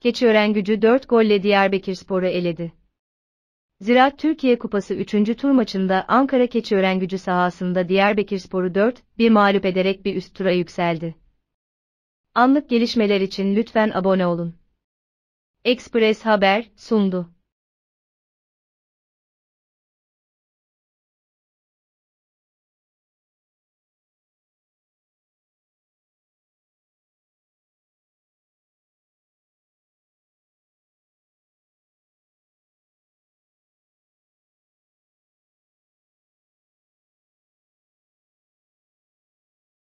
Keçiören gücü 4 golle Diyarbakırspor'u eledi. Ziraat Türkiye Kupası 3. tur maçında Ankara Keçiören gücü sahasında Diyarbakırspor'u 4-1 mağlup ederek bir üst tura yükseldi. Anlık gelişmeler için lütfen abone olun. Express Haber sundu.